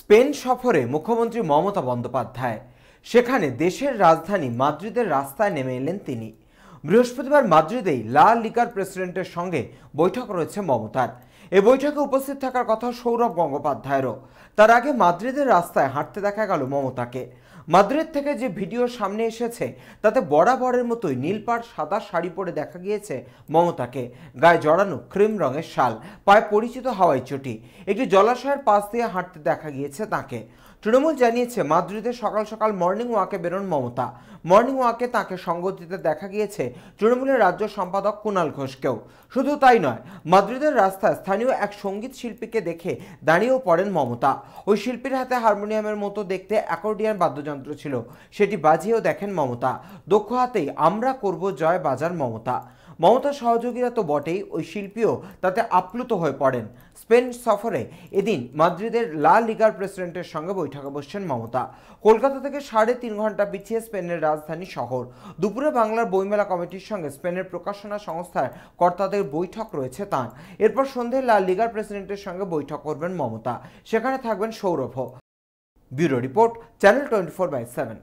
Spain সফরে মুখ্যমন্ত্রী মমতা বন্দ্যোপাধ্যায় সেখানে দেশের রাজধানী মাদ্রিদের রাস্তায় নেমে এলেন তিনি বৃহস্পতিবার মাদ্রিদেই লা লিকার প্রেসিডেন্টের সঙ্গে বৈঠক রয়েছে মমতার এ বৈঠকে উপস্থিত থাকার কথা সৌরভ গঙ্গোপাধ্যায়েরও তার আগে মাদ্রিদের রাস্তায় হাঁটতে দেখা গেল মমতাকে মাদ্রিদ থেকে যে ভিডিও সামনে এসেছে তাতে বরাবরের মতোই নীলপাড় সাদা শাড়ি পরে দেখা গিয়েছে মমতাকে গায়ে জড়ানো ক্রিম রঙের শাল পায়ে পরিচিত হাওয়াই চটি একটি জলাশয়ের পাশ দিয়ে হাঁটতে দেখা গিয়েছে তাকে তৃণমূল জানিয়েছে মাদ্রিদে সকাল সকাল মর্নিং ওয়াকে বেরোন মমতা মর্নিং ওয়াকে তাকে সঙ্গ দিতে দেখা গিয়েছে তৃণমূলের রাজ্য সম্পাদক কুণাল ঘোষকেও শুধু তাই নয় মাদ্রিদের রাস্তায় স্থানীয় এক সঙ্গীত শিল্পীকে দেখে দাঁড়িয়েও পড়েন মমতা ওই শিল্পীর হাতে হারমোনিয়ামের মতো দেখতে অ্যাকর্ডিয়ান বাদ্যযন্ত্র যন্ত্র ছিল সেটি বাজিয়েও দেখেন মমতা দক্ষ হাতেই আমরা করব জয় বাজার মমতা মমতা সহযোগীরা তো বটেই ওই শিল্পীও তাতে আপ্লুত হয়ে পড়েন স্পেন সফরে এদিন মাদ্রিদের লা লিগার প্রেসিডেন্টের সঙ্গে বৈঠকে বসছেন মমতা কলকাতা থেকে সাড়ে তিন ঘন্টা পিছিয়ে স্পেনের রাজধানী শহর দুপুরে বাংলার বইমেলা কমিটির সঙ্গে স্পেনের প্রকাশনা সংস্থার কর্তাদের বৈঠক রয়েছে তাঁর এরপর সন্ধে লা লিগার প্রেসিডেন্টের সঙ্গে বৈঠক করবেন মমতা সেখানে থাকবেন Sourav Bureau Report, Channel 24 by 7.